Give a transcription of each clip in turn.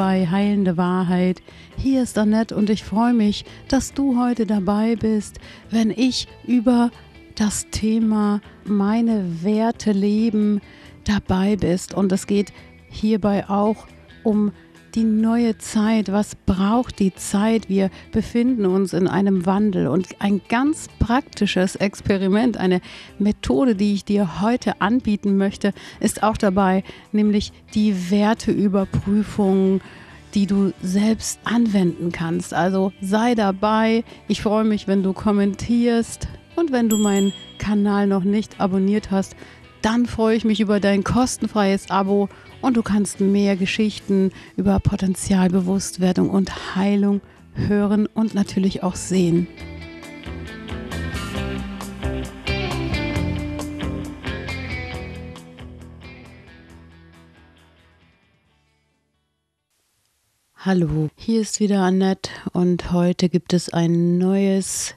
bei Heilende Wahrheit. Hier ist Annette und ich freue mich, dass du heute dabei bist, wenn ich über das Thema meine Werte leben dabei bist. Und es geht hierbei auch um die neue Zeit, was braucht die Zeit? Wir befinden uns in einem Wandel und ein ganz praktisches Experiment, eine Methode, die ich dir heute anbieten möchte, ist auch dabei, nämlich die Werteüberprüfung die du selbst anwenden kannst. Also sei dabei. Ich freue mich, wenn du kommentierst und wenn du meinen Kanal noch nicht abonniert hast, dann freue ich mich über dein kostenfreies Abo und du kannst mehr Geschichten über Potenzialbewusstwerdung und Heilung hören und natürlich auch sehen. Hallo, hier ist wieder Annette und heute gibt es ein neues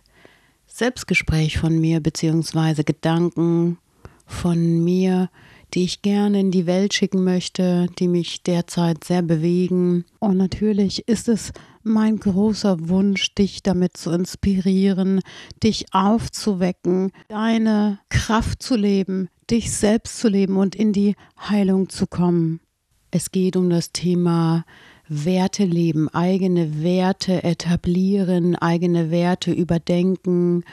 Selbstgespräch von mir bzw. Gedanken von mir, die ich gerne in die Welt schicken möchte, die mich derzeit sehr bewegen. Und natürlich ist es mein großer Wunsch, dich damit zu inspirieren, dich aufzuwecken, deine Kraft zu leben, dich selbst zu leben und in die Heilung zu kommen. Es geht um das Thema Werte leben, eigene Werte etablieren, eigene Werte überdenken,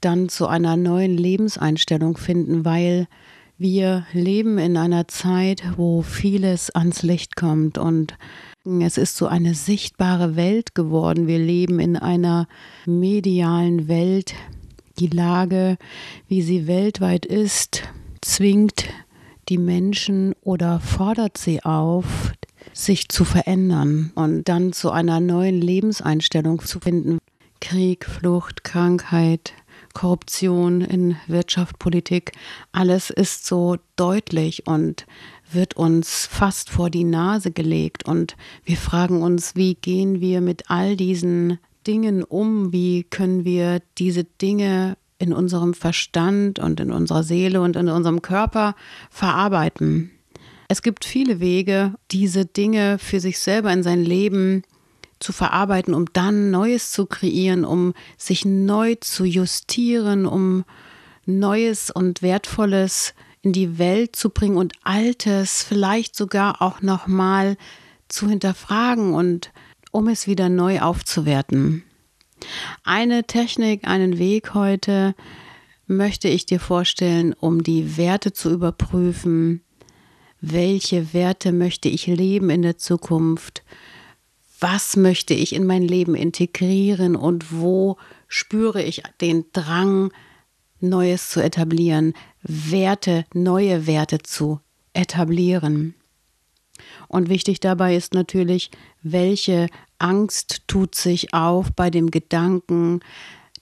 dann zu einer neuen Lebenseinstellung finden, weil wir leben in einer Zeit, wo vieles ans Licht kommt und es ist so eine sichtbare Welt geworden. Wir leben in einer medialen Welt. Die Lage, wie sie weltweit ist, zwingt die Menschen oder fordert sie auf, sich zu verändern und dann zu einer neuen Lebenseinstellung zu finden. Krieg, Flucht, Krankheit, Korruption in Wirtschaft, Politik, alles ist so deutlich und wird uns fast vor die Nase gelegt. Und wir fragen uns, wie gehen wir mit all diesen Dingen um? Wie können wir diese Dinge in unserem Verstand und in unserer Seele und in unserem Körper verarbeiten? Es gibt viele Wege, diese Dinge für sich selber in sein Leben zu zu verarbeiten, um dann Neues zu kreieren, um sich neu zu justieren, um Neues und Wertvolles in die Welt zu bringen und Altes vielleicht sogar auch nochmal zu hinterfragen und um es wieder neu aufzuwerten. Eine Technik, einen Weg heute möchte ich dir vorstellen, um die Werte zu überprüfen. Welche Werte möchte ich leben in der Zukunft? was möchte ich in mein Leben integrieren und wo spüre ich den Drang, Neues zu etablieren, Werte, neue Werte zu etablieren. Und wichtig dabei ist natürlich, welche Angst tut sich auf bei dem Gedanken,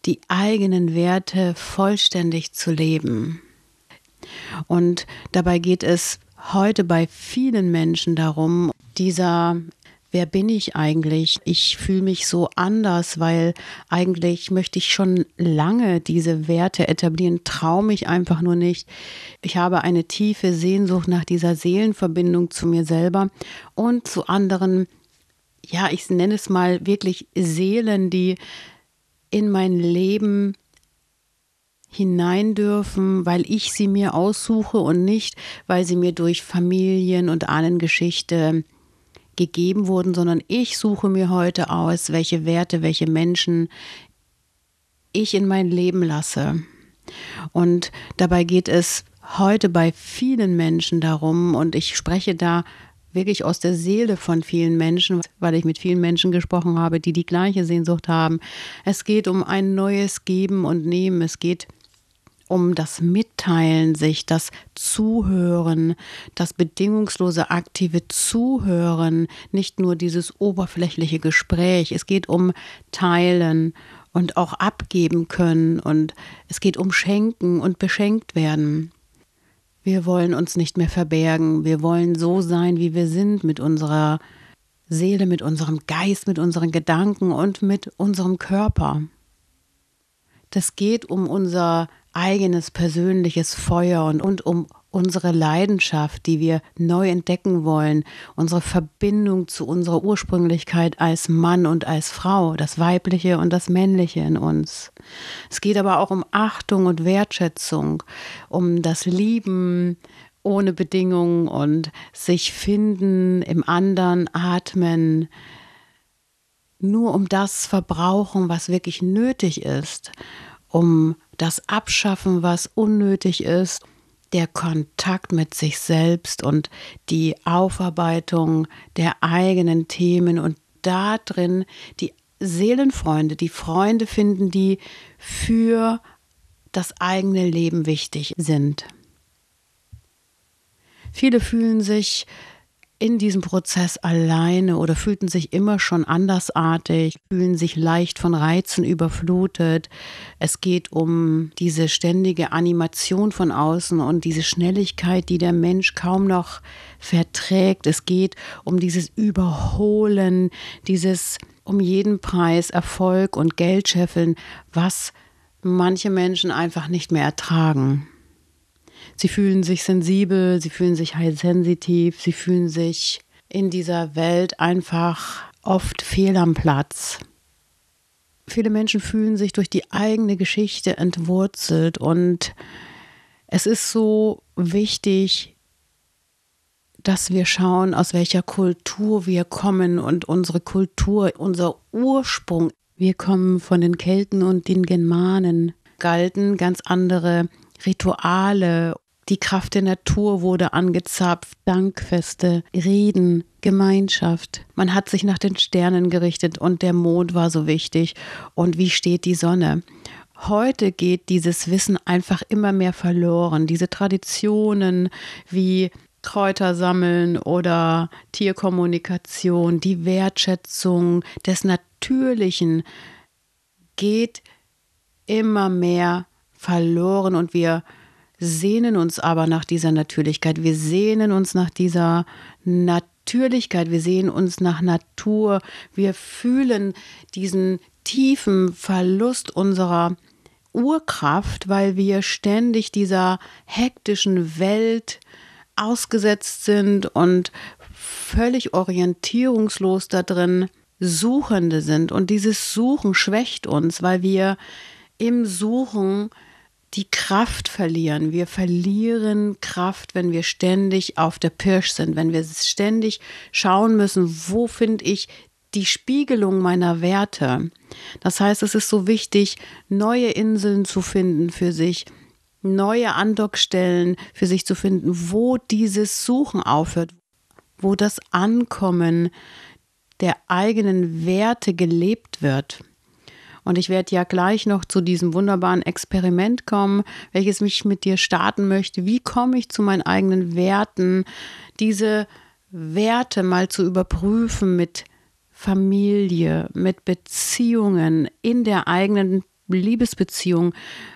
die eigenen Werte vollständig zu leben. Und dabei geht es heute bei vielen Menschen darum, dieser wer bin ich eigentlich? Ich fühle mich so anders, weil eigentlich möchte ich schon lange diese Werte etablieren, traue mich einfach nur nicht. Ich habe eine tiefe Sehnsucht nach dieser Seelenverbindung zu mir selber und zu anderen, ja, ich nenne es mal wirklich Seelen, die in mein Leben hinein dürfen, weil ich sie mir aussuche und nicht, weil sie mir durch Familien und Ahnengeschichte gegeben wurden, sondern ich suche mir heute aus, welche Werte, welche Menschen ich in mein Leben lasse. Und dabei geht es heute bei vielen Menschen darum, und ich spreche da wirklich aus der Seele von vielen Menschen, weil ich mit vielen Menschen gesprochen habe, die die gleiche Sehnsucht haben. Es geht um ein neues Geben und Nehmen. Es geht um das Mitteilen sich, das Zuhören, das bedingungslose aktive Zuhören, nicht nur dieses oberflächliche Gespräch. Es geht um Teilen und auch abgeben können und es geht um Schenken und beschenkt werden. Wir wollen uns nicht mehr verbergen, wir wollen so sein, wie wir sind mit unserer Seele, mit unserem Geist, mit unseren Gedanken und mit unserem Körper. Das geht um unser eigenes persönliches Feuer und, und um unsere Leidenschaft, die wir neu entdecken wollen, unsere Verbindung zu unserer Ursprünglichkeit als Mann und als Frau, das Weibliche und das Männliche in uns. Es geht aber auch um Achtung und Wertschätzung, um das Lieben ohne Bedingungen und sich finden im anderen, atmen, nur um das verbrauchen, was wirklich nötig ist, um das Abschaffen, was unnötig ist, der Kontakt mit sich selbst und die Aufarbeitung der eigenen Themen und darin die Seelenfreunde, die Freunde finden, die für das eigene Leben wichtig sind. Viele fühlen sich in diesem Prozess alleine oder fühlten sich immer schon andersartig, fühlen sich leicht von Reizen überflutet. Es geht um diese ständige Animation von außen und diese Schnelligkeit, die der Mensch kaum noch verträgt. Es geht um dieses Überholen, dieses um jeden Preis Erfolg und Geld scheffeln, was manche Menschen einfach nicht mehr ertragen. Sie fühlen sich sensibel, sie fühlen sich high halt sensitiv, sie fühlen sich in dieser Welt einfach oft fehl am Platz. Viele Menschen fühlen sich durch die eigene Geschichte entwurzelt und es ist so wichtig, dass wir schauen, aus welcher Kultur wir kommen und unsere Kultur, unser Ursprung. Wir kommen von den Kelten und den Germanen, galten ganz andere Rituale die Kraft der Natur wurde angezapft, Dankfeste, Reden, Gemeinschaft. Man hat sich nach den Sternen gerichtet und der Mond war so wichtig und wie steht die Sonne. Heute geht dieses Wissen einfach immer mehr verloren. Diese Traditionen wie Kräuter sammeln oder Tierkommunikation, die Wertschätzung des Natürlichen geht immer mehr verloren und wir sehnen uns aber nach dieser Natürlichkeit. Wir sehnen uns nach dieser Natürlichkeit. Wir sehen uns nach Natur. Wir fühlen diesen tiefen Verlust unserer Urkraft, weil wir ständig dieser hektischen Welt ausgesetzt sind und völlig orientierungslos da drin Suchende sind. Und dieses Suchen schwächt uns, weil wir im Suchen die Kraft verlieren. Wir verlieren Kraft, wenn wir ständig auf der Pirsch sind, wenn wir ständig schauen müssen, wo finde ich die Spiegelung meiner Werte. Das heißt, es ist so wichtig, neue Inseln zu finden für sich, neue Andockstellen für sich zu finden, wo dieses Suchen aufhört, wo das Ankommen der eigenen Werte gelebt wird. Und ich werde ja gleich noch zu diesem wunderbaren Experiment kommen, welches mich mit dir starten möchte. Wie komme ich zu meinen eigenen Werten? Diese Werte mal zu überprüfen mit Familie, mit Beziehungen in der eigenen Liebesbeziehung,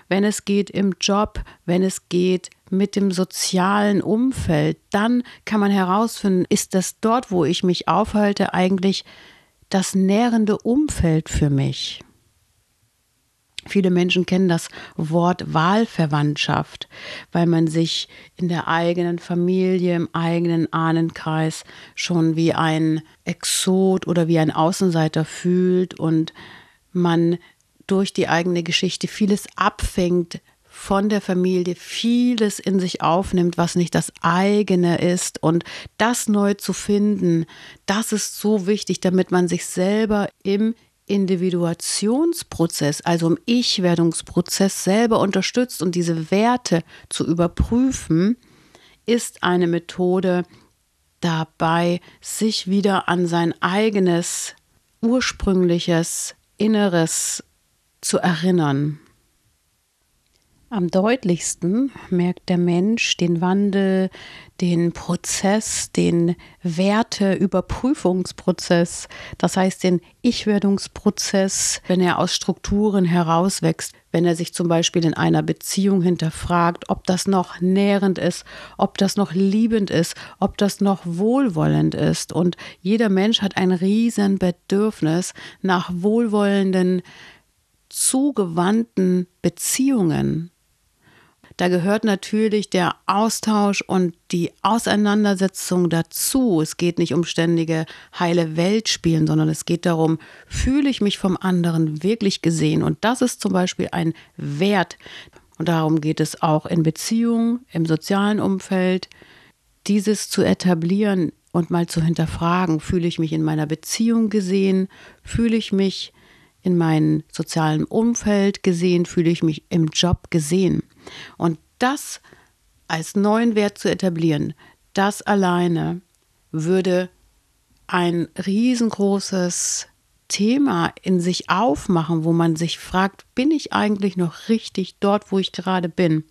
wenn es geht im Job, wenn es geht mit dem sozialen Umfeld, dann kann man herausfinden, ist das dort, wo ich mich aufhalte, eigentlich das nährende Umfeld für mich. Viele Menschen kennen das Wort Wahlverwandtschaft, weil man sich in der eigenen Familie, im eigenen Ahnenkreis schon wie ein Exot oder wie ein Außenseiter fühlt und man durch die eigene Geschichte vieles abfängt, von der Familie vieles in sich aufnimmt, was nicht das eigene ist. Und das neu zu finden, das ist so wichtig, damit man sich selber im Individuationsprozess, also im Ich-Werdungsprozess selber unterstützt und diese Werte zu überprüfen, ist eine Methode dabei, sich wieder an sein eigenes ursprüngliches Inneres zu erinnern. Am deutlichsten merkt der Mensch den Wandel, den Prozess, den Werteüberprüfungsprozess, das heißt den Ich-Werdungsprozess, wenn er aus Strukturen herauswächst, wenn er sich zum Beispiel in einer Beziehung hinterfragt, ob das noch nährend ist, ob das noch liebend ist, ob das noch wohlwollend ist. Und jeder Mensch hat ein Riesenbedürfnis nach wohlwollenden, zugewandten Beziehungen da gehört natürlich der Austausch und die Auseinandersetzung dazu. Es geht nicht um ständige heile Welt spielen, sondern es geht darum, fühle ich mich vom anderen wirklich gesehen. Und das ist zum Beispiel ein Wert. Und darum geht es auch in Beziehungen, im sozialen Umfeld, dieses zu etablieren und mal zu hinterfragen, fühle ich mich in meiner Beziehung gesehen, fühle ich mich in meinem sozialen Umfeld gesehen, fühle ich mich im Job gesehen. Und das als neuen Wert zu etablieren, das alleine würde ein riesengroßes Thema in sich aufmachen, wo man sich fragt, bin ich eigentlich noch richtig dort, wo ich gerade bin?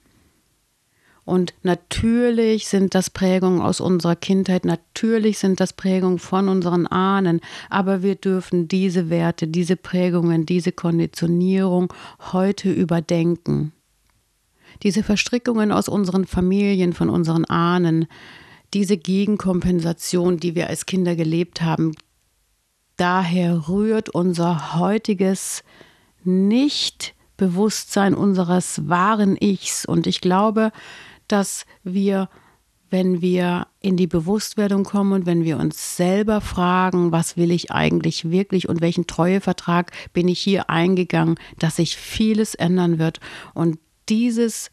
Und natürlich sind das Prägungen aus unserer Kindheit, natürlich sind das Prägungen von unseren Ahnen, aber wir dürfen diese Werte, diese Prägungen, diese Konditionierung heute überdenken diese Verstrickungen aus unseren Familien, von unseren Ahnen, diese Gegenkompensation, die wir als Kinder gelebt haben, daher rührt unser heutiges Nicht-Bewusstsein unseres wahren Ichs. Und ich glaube, dass wir, wenn wir in die Bewusstwerdung kommen und wenn wir uns selber fragen, was will ich eigentlich wirklich und welchen Treuevertrag bin ich hier eingegangen, dass sich vieles ändern wird. Und dieses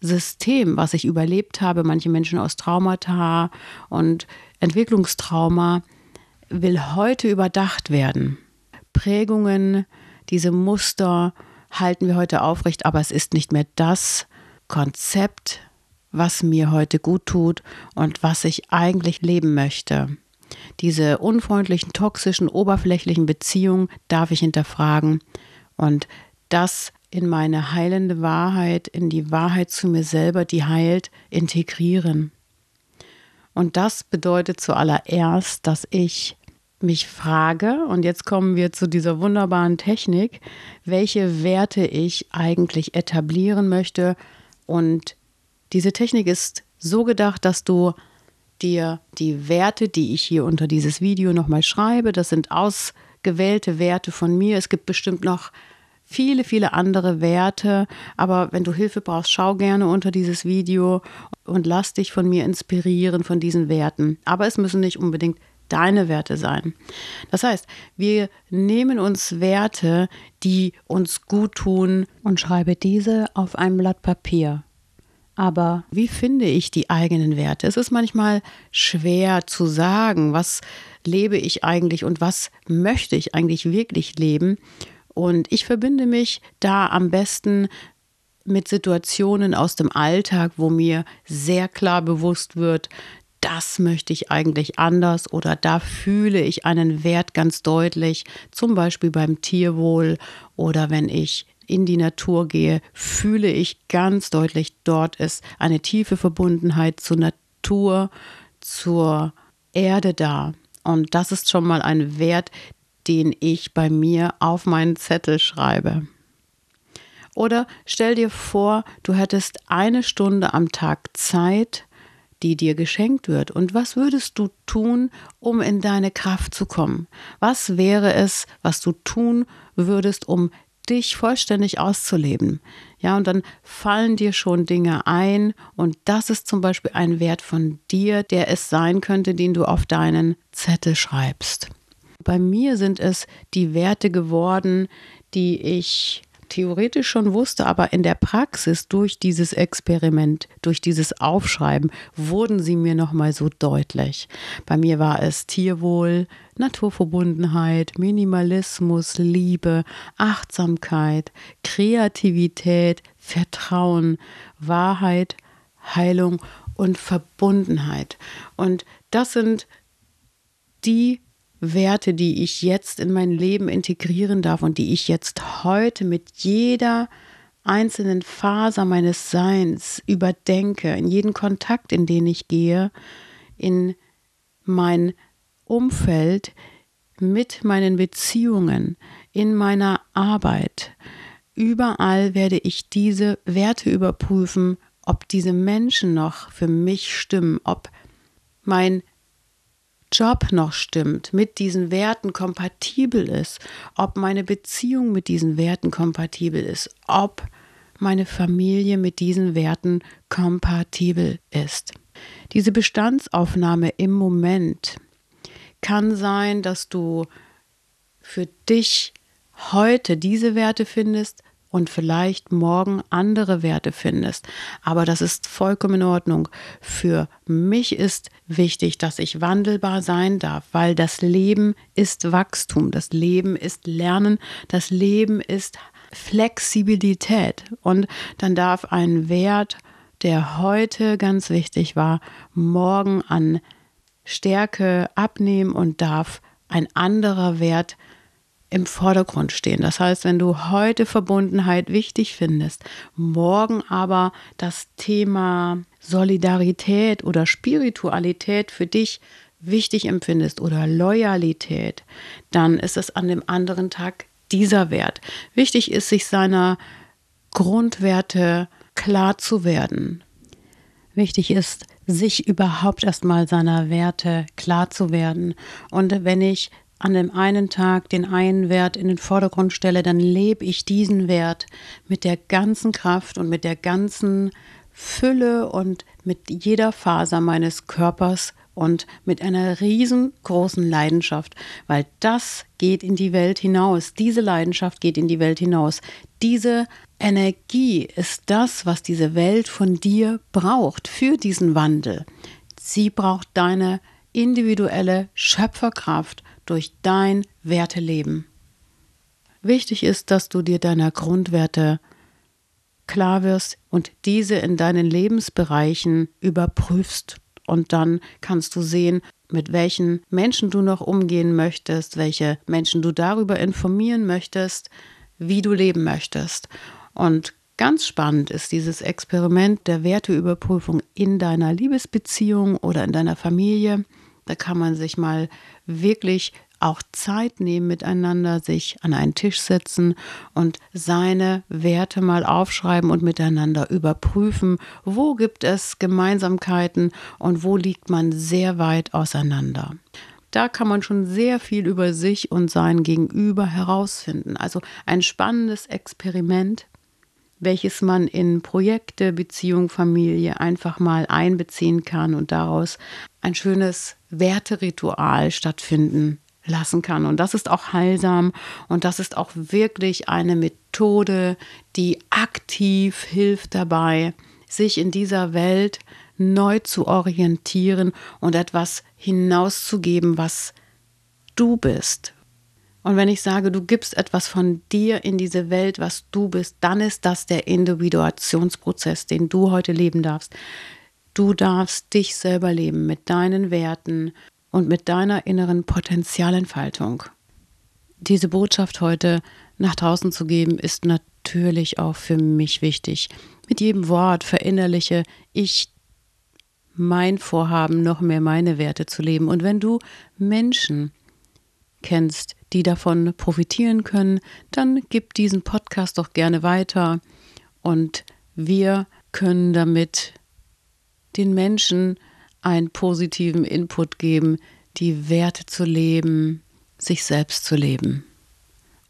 System, was ich überlebt habe, manche Menschen aus Traumata und Entwicklungstrauma, will heute überdacht werden. Prägungen, diese Muster halten wir heute aufrecht, aber es ist nicht mehr das Konzept, was mir heute gut tut und was ich eigentlich leben möchte. Diese unfreundlichen, toxischen, oberflächlichen Beziehungen darf ich hinterfragen und das in meine heilende Wahrheit, in die Wahrheit zu mir selber, die heilt, integrieren. Und das bedeutet zuallererst, dass ich mich frage, und jetzt kommen wir zu dieser wunderbaren Technik, welche Werte ich eigentlich etablieren möchte. Und diese Technik ist so gedacht, dass du dir die Werte, die ich hier unter dieses Video nochmal schreibe, das sind ausgewählte Werte von mir. Es gibt bestimmt noch viele, viele andere Werte. Aber wenn du Hilfe brauchst, schau gerne unter dieses Video und lass dich von mir inspirieren von diesen Werten. Aber es müssen nicht unbedingt deine Werte sein. Das heißt, wir nehmen uns Werte, die uns gut tun und schreibe diese auf ein Blatt Papier. Aber wie finde ich die eigenen Werte? Es ist manchmal schwer zu sagen, was lebe ich eigentlich und was möchte ich eigentlich wirklich leben. Und ich verbinde mich da am besten mit Situationen aus dem Alltag, wo mir sehr klar bewusst wird, das möchte ich eigentlich anders oder da fühle ich einen Wert ganz deutlich, zum Beispiel beim Tierwohl oder wenn ich in die Natur gehe, fühle ich ganz deutlich, dort ist eine tiefe Verbundenheit zur Natur, zur Erde da. Und das ist schon mal ein Wert, den ich bei mir auf meinen Zettel schreibe. Oder stell dir vor, du hättest eine Stunde am Tag Zeit, die dir geschenkt wird. Und was würdest du tun, um in deine Kraft zu kommen? Was wäre es, was du tun würdest, um dich vollständig auszuleben? Ja, und dann fallen dir schon Dinge ein. Und das ist zum Beispiel ein Wert von dir, der es sein könnte, den du auf deinen Zettel schreibst. Bei mir sind es die Werte geworden, die ich theoretisch schon wusste, aber in der Praxis durch dieses Experiment, durch dieses Aufschreiben wurden sie mir nochmal so deutlich. Bei mir war es Tierwohl, Naturverbundenheit, Minimalismus, Liebe, Achtsamkeit, Kreativität, Vertrauen, Wahrheit, Heilung und Verbundenheit. Und das sind die Werte, die ich jetzt in mein Leben integrieren darf und die ich jetzt heute mit jeder einzelnen Faser meines Seins überdenke, in jeden Kontakt, in den ich gehe, in mein Umfeld, mit meinen Beziehungen, in meiner Arbeit. Überall werde ich diese Werte überprüfen, ob diese Menschen noch für mich stimmen, ob mein Job noch stimmt, mit diesen Werten kompatibel ist, ob meine Beziehung mit diesen Werten kompatibel ist, ob meine Familie mit diesen Werten kompatibel ist. Diese Bestandsaufnahme im Moment kann sein, dass du für dich heute diese Werte findest, und vielleicht morgen andere Werte findest. Aber das ist vollkommen in Ordnung. Für mich ist wichtig, dass ich wandelbar sein darf, weil das Leben ist Wachstum, das Leben ist Lernen, das Leben ist Flexibilität. Und dann darf ein Wert, der heute ganz wichtig war, morgen an Stärke abnehmen und darf ein anderer Wert im Vordergrund stehen. Das heißt, wenn du heute Verbundenheit wichtig findest, morgen aber das Thema Solidarität oder Spiritualität für dich wichtig empfindest oder Loyalität, dann ist es an dem anderen Tag dieser Wert. Wichtig ist, sich seiner Grundwerte klar zu werden. Wichtig ist, sich überhaupt erstmal seiner Werte klar zu werden. Und wenn ich an dem einen Tag den einen Wert in den Vordergrund stelle, dann lebe ich diesen Wert mit der ganzen Kraft und mit der ganzen Fülle und mit jeder Faser meines Körpers und mit einer riesengroßen Leidenschaft, weil das geht in die Welt hinaus. Diese Leidenschaft geht in die Welt hinaus. Diese Energie ist das, was diese Welt von dir braucht für diesen Wandel. Sie braucht deine individuelle Schöpferkraft durch dein Werteleben. Wichtig ist, dass du dir deiner Grundwerte klar wirst und diese in deinen Lebensbereichen überprüfst. Und dann kannst du sehen, mit welchen Menschen du noch umgehen möchtest, welche Menschen du darüber informieren möchtest, wie du leben möchtest. Und ganz spannend ist dieses Experiment der Werteüberprüfung in deiner Liebesbeziehung oder in deiner Familie. Da kann man sich mal wirklich auch Zeit nehmen miteinander, sich an einen Tisch setzen und seine Werte mal aufschreiben und miteinander überprüfen, wo gibt es Gemeinsamkeiten und wo liegt man sehr weit auseinander. Da kann man schon sehr viel über sich und sein Gegenüber herausfinden. Also ein spannendes Experiment, welches man in Projekte, Beziehung, Familie einfach mal einbeziehen kann und daraus ein schönes Werteritual stattfinden lassen kann. Und das ist auch heilsam und das ist auch wirklich eine Methode, die aktiv hilft dabei, sich in dieser Welt neu zu orientieren und etwas hinauszugeben, was du bist, und wenn ich sage, du gibst etwas von dir in diese Welt, was du bist, dann ist das der Individuationsprozess, den du heute leben darfst. Du darfst dich selber leben mit deinen Werten und mit deiner inneren Potenzialentfaltung. Diese Botschaft heute nach draußen zu geben, ist natürlich auch für mich wichtig. Mit jedem Wort verinnerliche ich mein Vorhaben, noch mehr meine Werte zu leben. Und wenn du Menschen kennst, die davon profitieren können, dann gib diesen Podcast doch gerne weiter und wir können damit den Menschen einen positiven Input geben, die Werte zu leben, sich selbst zu leben.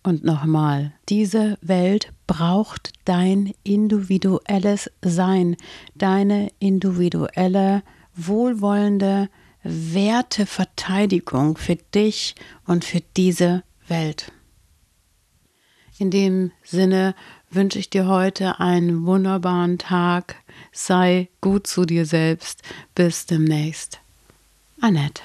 Und nochmal, diese Welt braucht dein individuelles Sein, deine individuelle, wohlwollende, Werteverteidigung für dich und für diese Welt. In dem Sinne wünsche ich dir heute einen wunderbaren Tag. Sei gut zu dir selbst. Bis demnächst. Annette.